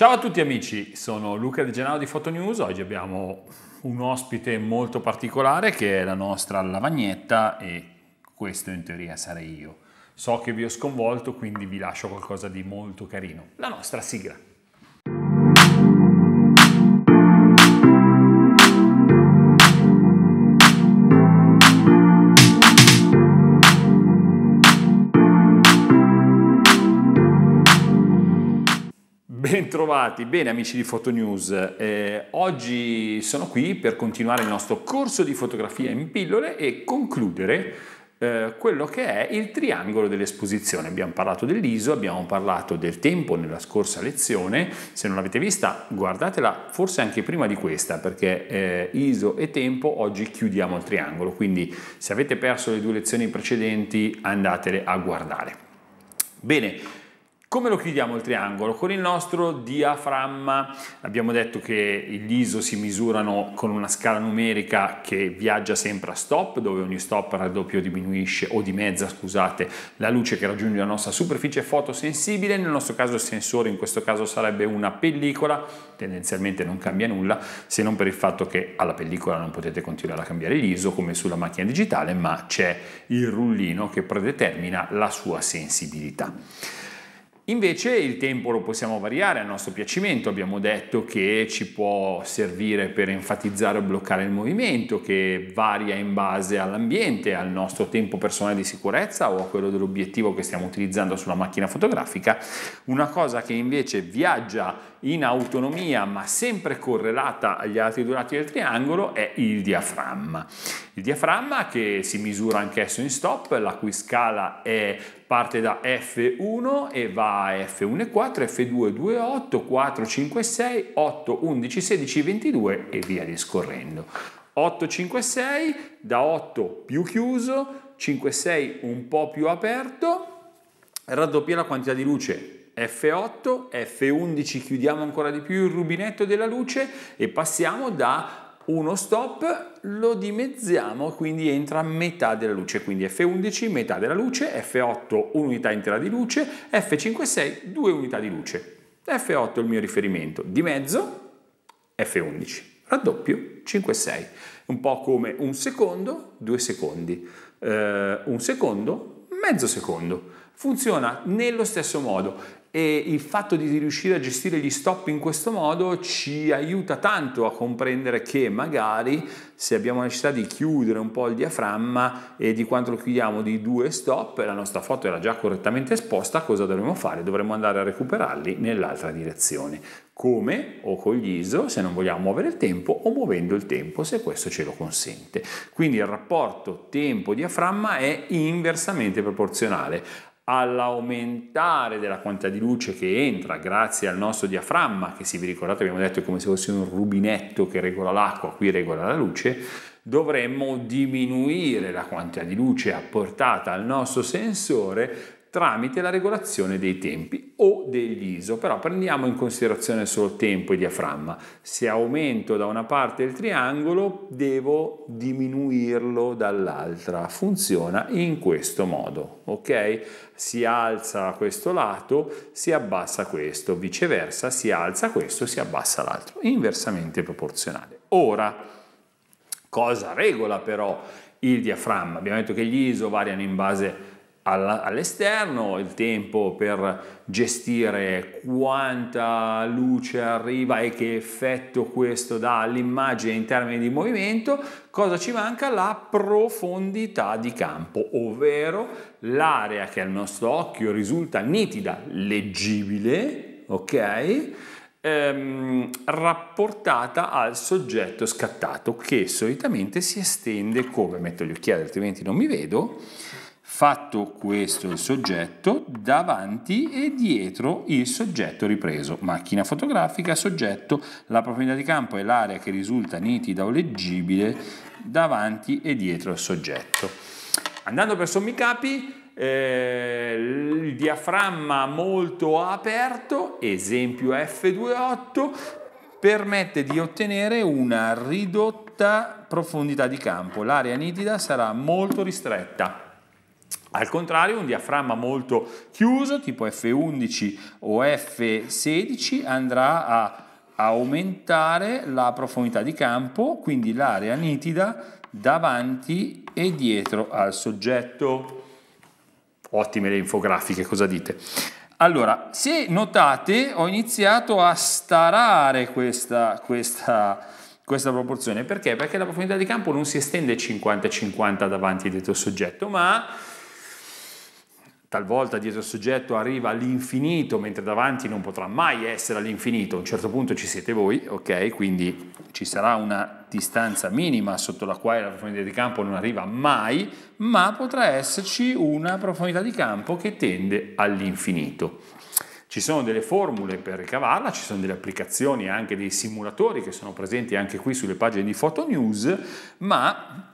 Ciao a tutti amici, sono Luca Di Genaro di Fotonews, oggi abbiamo un ospite molto particolare che è la nostra lavagnetta e questo in teoria sarei io. So che vi ho sconvolto quindi vi lascio qualcosa di molto carino, la nostra sigla. Bentrovati, bene amici di Photonews, eh, oggi sono qui per continuare il nostro corso di fotografia in pillole e concludere eh, quello che è il triangolo dell'esposizione. Abbiamo parlato dell'ISO, abbiamo parlato del tempo nella scorsa lezione, se non l'avete vista guardatela forse anche prima di questa perché eh, ISO e tempo oggi chiudiamo il triangolo, quindi se avete perso le due lezioni precedenti andatele a guardare. Bene, come lo chiudiamo il triangolo? Con il nostro diaframma abbiamo detto che gli ISO si misurano con una scala numerica che viaggia sempre a stop, dove ogni stop raddoppio diminuisce o dimezza, scusate, la luce che raggiunge la nostra superficie fotosensibile, nel nostro caso il sensore in questo caso sarebbe una pellicola, tendenzialmente non cambia nulla se non per il fatto che alla pellicola non potete continuare a cambiare l'ISO come sulla macchina digitale, ma c'è il rullino che predetermina la sua sensibilità. Invece il tempo lo possiamo variare a nostro piacimento, abbiamo detto che ci può servire per enfatizzare o bloccare il movimento, che varia in base all'ambiente, al nostro tempo personale di sicurezza o a quello dell'obiettivo che stiamo utilizzando sulla macchina fotografica. Una cosa che invece viaggia in autonomia ma sempre correlata agli altri due lati del triangolo è il diaframma. Il diaframma che si misura anch'esso in stop, la cui scala è parte da F1 e va a F1 e 4, F2 2 8, 4 5 6, 8 11 16 22 e via discorrendo. 8 5 6 da 8 più chiuso, 5 6 un po' più aperto, raddoppia la quantità di luce F8, F11 chiudiamo ancora di più il rubinetto della luce e passiamo da uno stop lo dimezziamo, quindi entra metà della luce, quindi F11 metà della luce, F8 un'unità intera di luce, F56 due unità di luce. F8 è il mio riferimento, di mezzo F11, raddoppio 56, un po' come un secondo, due secondi, eh, un secondo, mezzo secondo. Funziona nello stesso modo e il fatto di riuscire a gestire gli stop in questo modo ci aiuta tanto a comprendere che magari se abbiamo necessità di chiudere un po' il diaframma e di quanto lo chiudiamo di due stop e la nostra foto era già correttamente esposta, cosa dovremmo fare? Dovremmo andare a recuperarli nell'altra direzione. Come? O con gli ISO se non vogliamo muovere il tempo o muovendo il tempo se questo ce lo consente. Quindi il rapporto tempo-diaframma è inversamente proporzionale all'aumentare della quantità di luce che entra grazie al nostro diaframma, che se vi ricordate abbiamo detto è come se fosse un rubinetto che regola l'acqua, qui regola la luce, dovremmo diminuire la quantità di luce apportata al nostro sensore tramite la regolazione dei tempi o degli ISO, però prendiamo in considerazione solo tempo e diaframma. Se aumento da una parte il triangolo, devo diminuirlo dall'altra. Funziona in questo modo, ok? Si alza questo lato, si abbassa questo, viceversa si alza questo, si abbassa l'altro, inversamente proporzionale. Ora, cosa regola però il diaframma? Abbiamo detto che gli ISO variano in base all'esterno, il tempo per gestire quanta luce arriva e che effetto questo dà all'immagine in termini di movimento, cosa ci manca? La profondità di campo, ovvero l'area che al nostro occhio risulta nitida, leggibile, ok? Ehm, rapportata al soggetto scattato che solitamente si estende come metto gli occhiali altrimenti non mi vedo fatto questo il soggetto, davanti e dietro il soggetto ripreso, macchina fotografica, soggetto, la profondità di campo è l'area che risulta nitida o leggibile davanti e dietro il soggetto. Andando per sommi capi, eh, il diaframma molto aperto, esempio F28, permette di ottenere una ridotta profondità di campo. L'area nitida sarà molto ristretta. Al contrario, un diaframma molto chiuso, tipo F11 o F16, andrà a aumentare la profondità di campo, quindi l'area nitida davanti e dietro al soggetto. Ottime le infografiche, cosa dite? Allora, se notate, ho iniziato a starare questa, questa, questa proporzione. Perché? Perché la profondità di campo non si estende 50-50 davanti e dietro al soggetto, ma Talvolta dietro il soggetto arriva all'infinito, mentre davanti non potrà mai essere all'infinito. A un certo punto ci siete voi, ok? Quindi ci sarà una distanza minima sotto la quale la profondità di campo non arriva mai, ma potrà esserci una profondità di campo che tende all'infinito. Ci sono delle formule per ricavarla, ci sono delle applicazioni e anche dei simulatori che sono presenti anche qui sulle pagine di Photo News, ma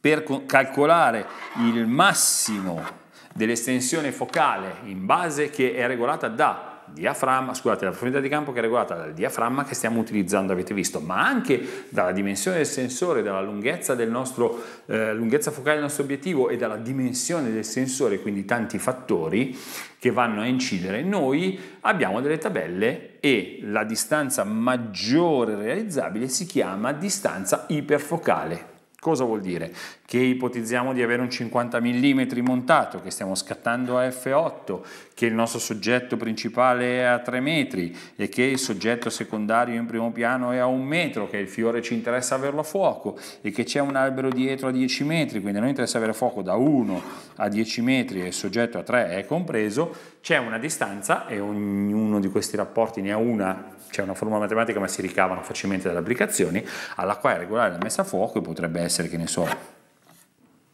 per calcolare il massimo dell'estensione focale in base che è regolata da diaframma, scusate, la profondità di campo che è regolata dal diaframma che stiamo utilizzando, avete visto, ma anche dalla dimensione del sensore, dalla lunghezza, del nostro, eh, lunghezza focale del nostro obiettivo e dalla dimensione del sensore, quindi tanti fattori che vanno a incidere, noi abbiamo delle tabelle e la distanza maggiore realizzabile si chiama distanza iperfocale Cosa vuol dire? Che ipotizziamo di avere un 50 mm montato, che stiamo scattando a F8, che il nostro soggetto principale è a 3 metri e che il soggetto secondario in primo piano è a 1 metro, che il fiore ci interessa averlo a fuoco e che c'è un albero dietro a 10 metri, quindi a noi interessa avere fuoco da 1 a 10 metri e il soggetto a 3 è compreso, c'è una distanza e ognuno di questi rapporti ne ha una, c'è una formula matematica ma si ricavano facilmente dalle applicazioni, alla quale è regolare la messa a fuoco e potrebbe essere, che ne so,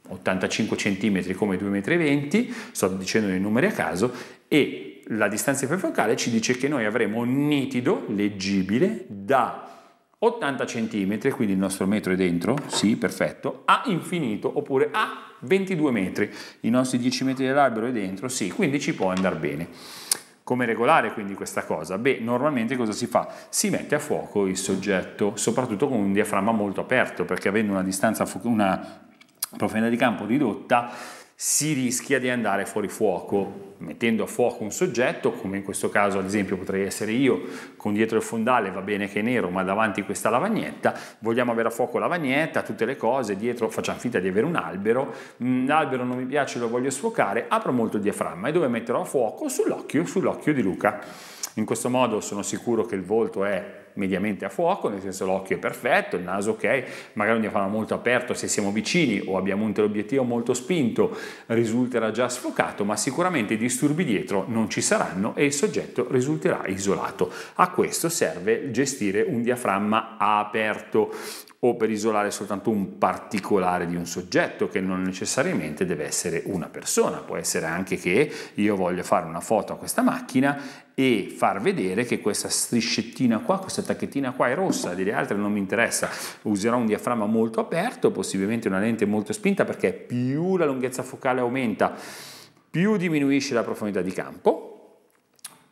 85 cm come 2,20 m, sto dicendo dei numeri a caso, e la distanza iperfocale ci dice che noi avremo un nitido, leggibile, da 80 cm, quindi il nostro metro è dentro, sì, perfetto, a infinito oppure a 22 metri, i nostri 10 metri dell'albero è dentro, sì, quindi ci può andare bene. Come regolare quindi questa cosa? Beh, normalmente cosa si fa? Si mette a fuoco il soggetto, soprattutto con un diaframma molto aperto, perché avendo una distanza, una profondità di campo ridotta, si rischia di andare fuori fuoco mettendo a fuoco un soggetto, come in questo caso ad esempio potrei essere io, con dietro il fondale va bene che è nero, ma davanti questa lavagnetta, vogliamo avere a fuoco lavagnetta, tutte le cose, dietro facciamo finta di avere un albero, mm, l'albero non mi piace, lo voglio sfocare, apro molto il diaframma e dove metterò a fuoco? Sull'occhio, sull'occhio di Luca. In questo modo sono sicuro che il volto è mediamente a fuoco, nel senso l'occhio è perfetto, il naso ok, magari un diaframma molto aperto se siamo vicini o abbiamo un teleobiettivo molto spinto risulterà già sfocato, ma sicuramente i disturbi dietro non ci saranno e il soggetto risulterà isolato. A questo serve gestire un diaframma aperto o per isolare soltanto un particolare di un soggetto che non necessariamente deve essere una persona, può essere anche che io voglio fare una foto a questa macchina e far vedere che questa striscettina qua, questa tacchettina qua è rossa, delle altre non mi interessa, userò un diaframma molto aperto, possibilmente una lente molto spinta perché più la lunghezza focale aumenta, più diminuisce la profondità di campo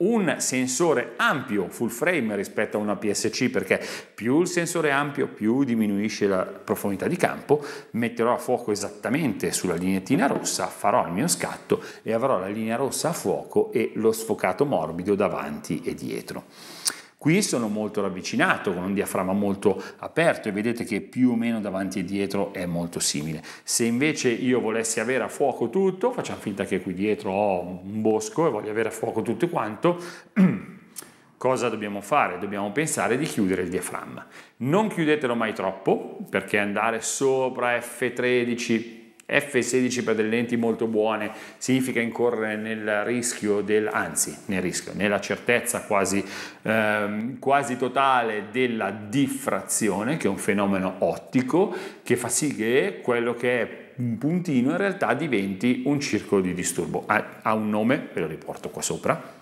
un sensore ampio full frame rispetto a una PSC perché più il sensore è ampio più diminuisce la profondità di campo, metterò a fuoco esattamente sulla lineettina rossa, farò il mio scatto e avrò la linea rossa a fuoco e lo sfocato morbido davanti e dietro. Qui sono molto ravvicinato con un diaframma molto aperto e vedete che più o meno davanti e dietro è molto simile. Se invece io volessi avere a fuoco tutto, facciamo finta che qui dietro ho un bosco e voglio avere a fuoco tutto quanto, cosa dobbiamo fare? Dobbiamo pensare di chiudere il diaframma. Non chiudetelo mai troppo perché andare sopra F13 F16 per delle lenti molto buone significa incorrere nel rischio del, anzi, nel rischio, nella certezza quasi, ehm, quasi totale della diffrazione, che è un fenomeno ottico che fa sì che quello che è un puntino in realtà diventi un circolo di disturbo. Ha, ha un nome, ve lo riporto qua sopra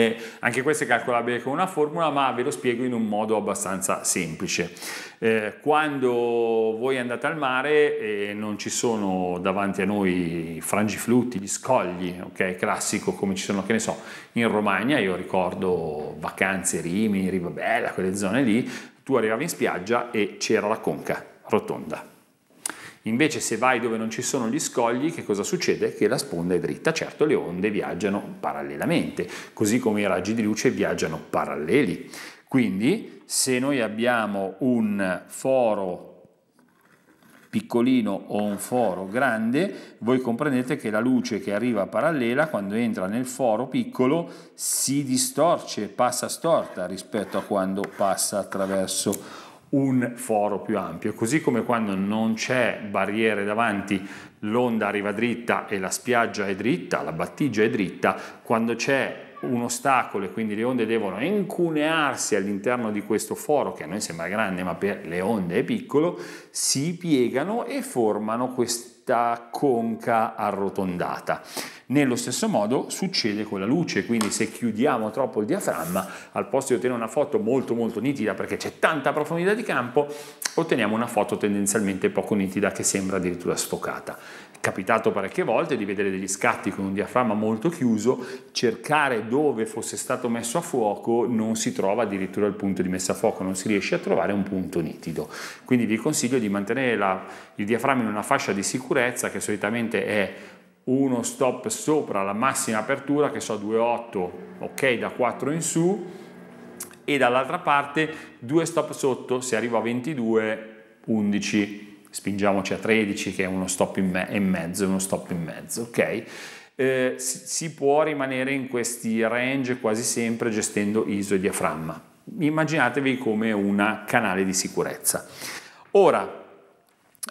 e anche questo è calcolabile con una formula, ma ve lo spiego in un modo abbastanza semplice. Eh, quando voi andate al mare e eh, non ci sono davanti a noi i frangiflutti, gli scogli, ok? Classico come ci sono, che ne so, in Romagna, io ricordo vacanze, Rimini, Ribabella, quelle zone lì, tu arrivavi in spiaggia e c'era la conca rotonda Invece se vai dove non ci sono gli scogli, che cosa succede? Che la sponda è dritta, certo le onde viaggiano parallelamente, così come i raggi di luce viaggiano paralleli. Quindi se noi abbiamo un foro piccolino o un foro grande, voi comprendete che la luce che arriva parallela quando entra nel foro piccolo si distorce, passa storta rispetto a quando passa attraverso un foro un foro più ampio, così come quando non c'è barriere davanti l'onda arriva dritta e la spiaggia è dritta, la battigia è dritta, quando c'è un ostacolo e quindi le onde devono incunearsi all'interno di questo foro che a noi sembra grande ma per le onde è piccolo, si piegano e formano questa conca arrotondata. Nello stesso modo succede con la luce, quindi se chiudiamo troppo il diaframma, al posto di ottenere una foto molto molto nitida perché c'è tanta profondità di campo, otteniamo una foto tendenzialmente poco nitida che sembra addirittura sfocata. È capitato parecchie volte di vedere degli scatti con un diaframma molto chiuso, cercare dove fosse stato messo a fuoco, non si trova addirittura il punto di messa a fuoco, non si riesce a trovare un punto nitido. Quindi vi consiglio di mantenere la, il diaframma in una fascia di sicurezza che solitamente è uno stop sopra la massima apertura che so 2,8 ok da 4 in su e dall'altra parte due stop sotto se arrivo a 22 11 spingiamoci a 13 che è uno stop in, me- e mezzo uno stop in mezzo ok eh, si può rimanere in questi range quasi sempre gestendo ISO e diaframma immaginatevi come un canale di sicurezza ora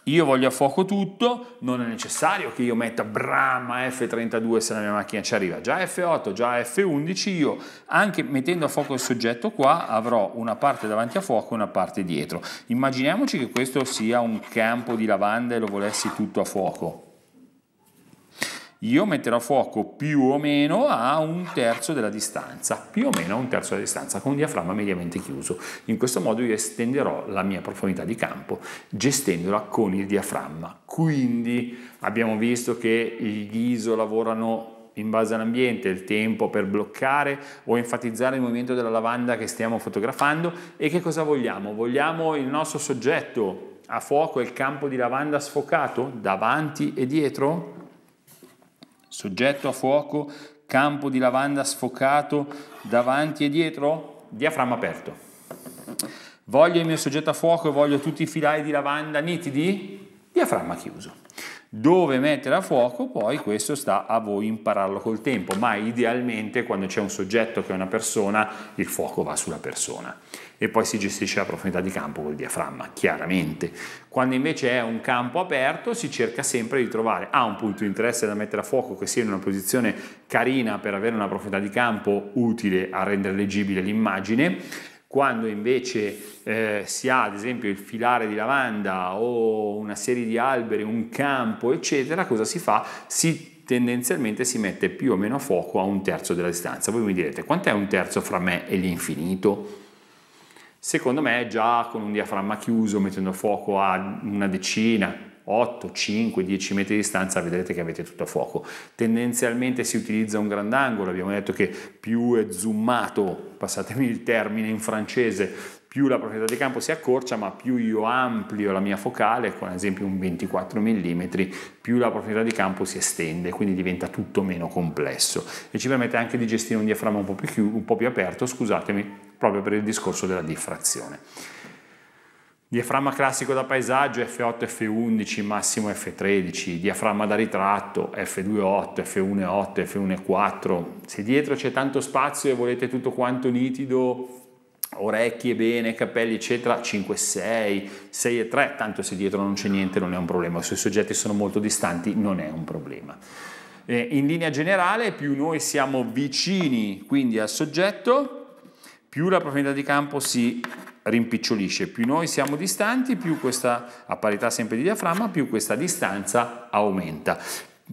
io voglio a fuoco tutto, non è necessario che io metta Brahma F32 se la mia macchina ci arriva, già F8, già F11, io anche mettendo a fuoco il soggetto qua avrò una parte davanti a fuoco e una parte dietro. Immaginiamoci che questo sia un campo di lavanda e lo volessi tutto a fuoco io metterò a fuoco più o meno a un terzo della distanza, più o meno a un terzo della distanza, con un diaframma mediamente chiuso. In questo modo io estenderò la mia profondità di campo gestendola con il diaframma. Quindi abbiamo visto che gli ISO lavorano in base all'ambiente, il tempo per bloccare o enfatizzare il movimento della lavanda che stiamo fotografando e che cosa vogliamo? Vogliamo il nostro soggetto a fuoco e il campo di lavanda sfocato davanti e dietro? Soggetto a fuoco, campo di lavanda sfocato davanti e dietro, diaframma aperto. Voglio il mio soggetto a fuoco e voglio tutti i filai di lavanda nitidi, diaframma chiuso. Dove mettere a fuoco poi questo sta a voi impararlo col tempo, ma idealmente quando c'è un soggetto che è una persona il fuoco va sulla persona e poi si gestisce la profondità di campo col diaframma, chiaramente. Quando invece è un campo aperto si cerca sempre di trovare A un punto di interesse da mettere a fuoco che sia in una posizione carina per avere una profondità di campo utile a rendere leggibile l'immagine quando invece eh, si ha ad esempio il filare di lavanda o una serie di alberi, un campo, eccetera, cosa si fa? Si tendenzialmente si mette più o meno fuoco a un terzo della distanza. Voi mi direte quant'è un terzo fra me e l'infinito? Secondo me già con un diaframma chiuso, mettendo fuoco a una decina, 8, 5, 10 metri di distanza vedrete che avete tutto a fuoco. Tendenzialmente si utilizza un grandangolo, abbiamo detto che più è zoomato, passatemi il termine in francese, più la profondità di campo si accorcia, ma più io amplio la mia focale, con ad esempio un 24 mm, più la profondità di campo si estende, quindi diventa tutto meno complesso e ci permette anche di gestire un diaframma un po' più, un po più aperto, scusatemi, proprio per il discorso della diffrazione. Diaframma classico da paesaggio F8, F11, massimo F13, diaframma da ritratto F2.8, F1.8, F1.4. Se dietro c'è tanto spazio e volete tutto quanto nitido, orecchie bene, capelli eccetera, 5.6, 6.3, tanto se dietro non c'è niente non è un problema, se i soggetti sono molto distanti non è un problema. Eh, in linea generale più noi siamo vicini quindi al soggetto, più la profondità di campo si rimpicciolisce, più noi siamo distanti, più questa, a parità sempre di diaframma, più questa distanza aumenta.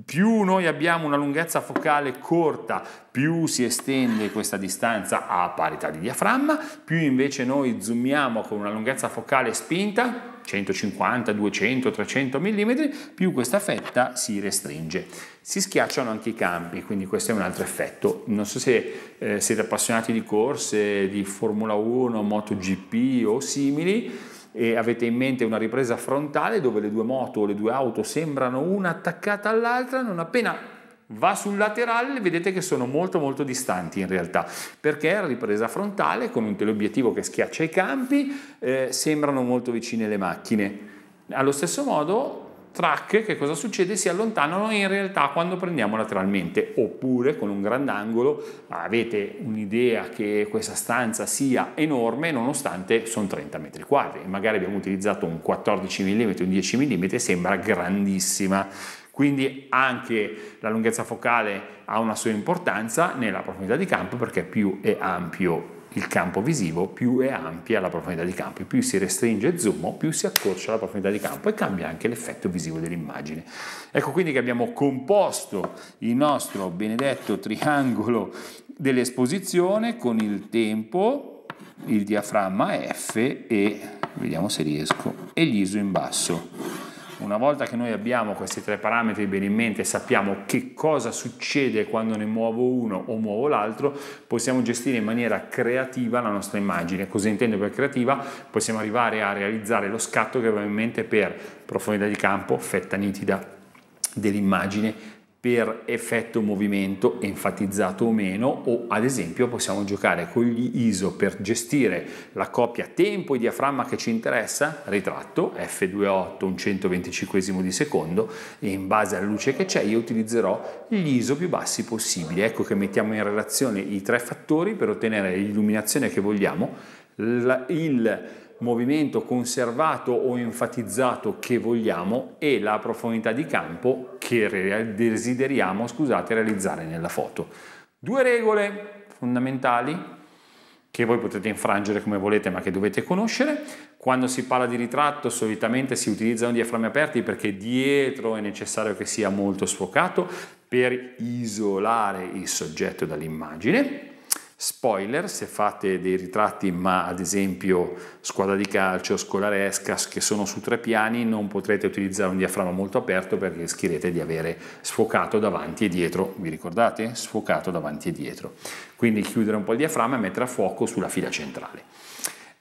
Più noi abbiamo una lunghezza focale corta, più si estende questa distanza a parità di diaframma, più invece noi zoomiamo con una lunghezza focale spinta, 150, 200, 300 mm, più questa fetta si restringe. Si schiacciano anche i campi, quindi questo è un altro effetto. Non so se eh, siete appassionati di corse, di Formula 1, MotoGP o simili, e avete in mente una ripresa frontale dove le due moto o le due auto sembrano una attaccata all'altra, non appena va sul laterale vedete che sono molto molto distanti in realtà perché a ripresa frontale con un teleobiettivo che schiaccia i campi eh, sembrano molto vicine le macchine allo stesso modo track che cosa succede si allontanano in realtà quando prendiamo lateralmente oppure con un grandangolo avete un'idea che questa stanza sia enorme nonostante sono 30 metri quadri magari abbiamo utilizzato un 14 mm un 10 mm sembra grandissima quindi anche la lunghezza focale ha una sua importanza nella profondità di campo perché più è ampio il campo visivo, più è ampia la profondità di campo, più si restringe il zoom, più si accorcia la profondità di campo e cambia anche l'effetto visivo dell'immagine. Ecco quindi che abbiamo composto il nostro benedetto triangolo dell'esposizione con il tempo, il diaframma F e vediamo se riesco, e l'ISO in basso. Una volta che noi abbiamo questi tre parametri bene in mente e sappiamo che cosa succede quando ne muovo uno o muovo l'altro, possiamo gestire in maniera creativa la nostra immagine. Cosa intendo per creativa? Possiamo arrivare a realizzare lo scatto che abbiamo in mente per profondità di campo, fetta nitida dell'immagine, per effetto movimento enfatizzato o meno o ad esempio possiamo giocare con gli ISO per gestire la coppia tempo e diaframma che ci interessa, ritratto f2.8 un 125 di secondo e in base alla luce che c'è io utilizzerò gli ISO più bassi possibili. Ecco che mettiamo in relazione i tre fattori per ottenere l'illuminazione che vogliamo, il movimento conservato o enfatizzato che vogliamo e la profondità di campo che desideriamo scusate, realizzare nella foto. Due regole fondamentali che voi potete infrangere come volete ma che dovete conoscere. Quando si parla di ritratto solitamente si utilizzano diaframmi aperti perché dietro è necessario che sia molto sfocato per isolare il soggetto dall'immagine Spoiler, se fate dei ritratti ma ad esempio squadra di calcio, scolaresca, che sono su tre piani, non potrete utilizzare un diaframma molto aperto perché rischierete di avere sfocato davanti e dietro, vi ricordate? Sfocato davanti e dietro. Quindi chiudere un po' il diaframma e mettere a fuoco sulla fila centrale.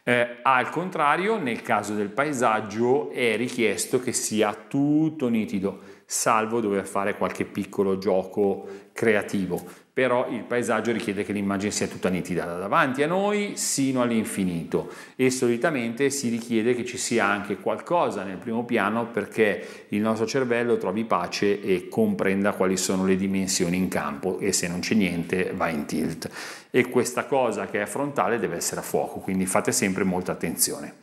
Eh, al contrario, nel caso del paesaggio è richiesto che sia tutto nitido, salvo dover fare qualche piccolo gioco creativo però il paesaggio richiede che l'immagine sia tutta nitida da davanti a noi sino all'infinito e solitamente si richiede che ci sia anche qualcosa nel primo piano perché il nostro cervello trovi pace e comprenda quali sono le dimensioni in campo e se non c'è niente va in tilt e questa cosa che è frontale deve essere a fuoco quindi fate sempre molta attenzione.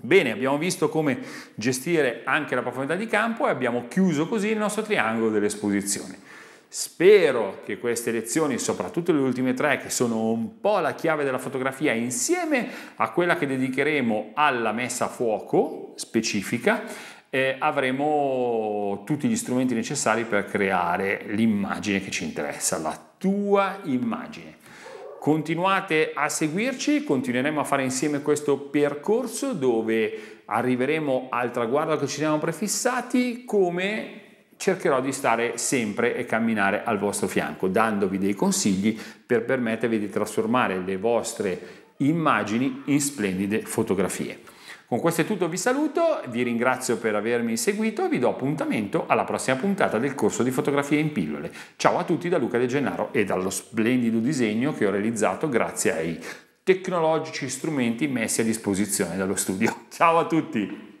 Bene, abbiamo visto come gestire anche la profondità di campo e abbiamo chiuso così il nostro triangolo dell'esposizione. Spero che queste lezioni, soprattutto le ultime tre, che sono un po' la chiave della fotografia, insieme a quella che dedicheremo alla messa a fuoco specifica, eh, avremo tutti gli strumenti necessari per creare l'immagine che ci interessa, la tua immagine. Continuate a seguirci, continueremo a fare insieme questo percorso dove arriveremo al traguardo che ci siamo prefissati come cercherò di stare sempre e camminare al vostro fianco, dandovi dei consigli per permettervi di trasformare le vostre immagini in splendide fotografie. Con questo è tutto, vi saluto, vi ringrazio per avermi seguito e vi do appuntamento alla prossima puntata del corso di fotografie in pillole. Ciao a tutti da Luca De Gennaro e dallo splendido disegno che ho realizzato grazie ai tecnologici strumenti messi a disposizione dallo studio. Ciao a tutti!